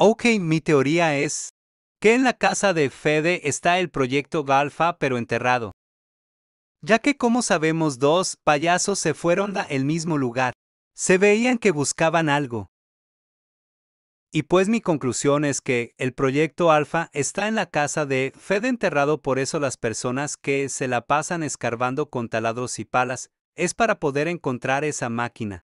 Ok, mi teoría es que en la casa de Fede está el proyecto Galfa pero enterrado. Ya que como sabemos dos payasos se fueron al mismo lugar, se veían que buscaban algo. Y pues mi conclusión es que el proyecto Alfa está en la casa de Fede enterrado, por eso las personas que se la pasan escarbando con taladros y palas es para poder encontrar esa máquina.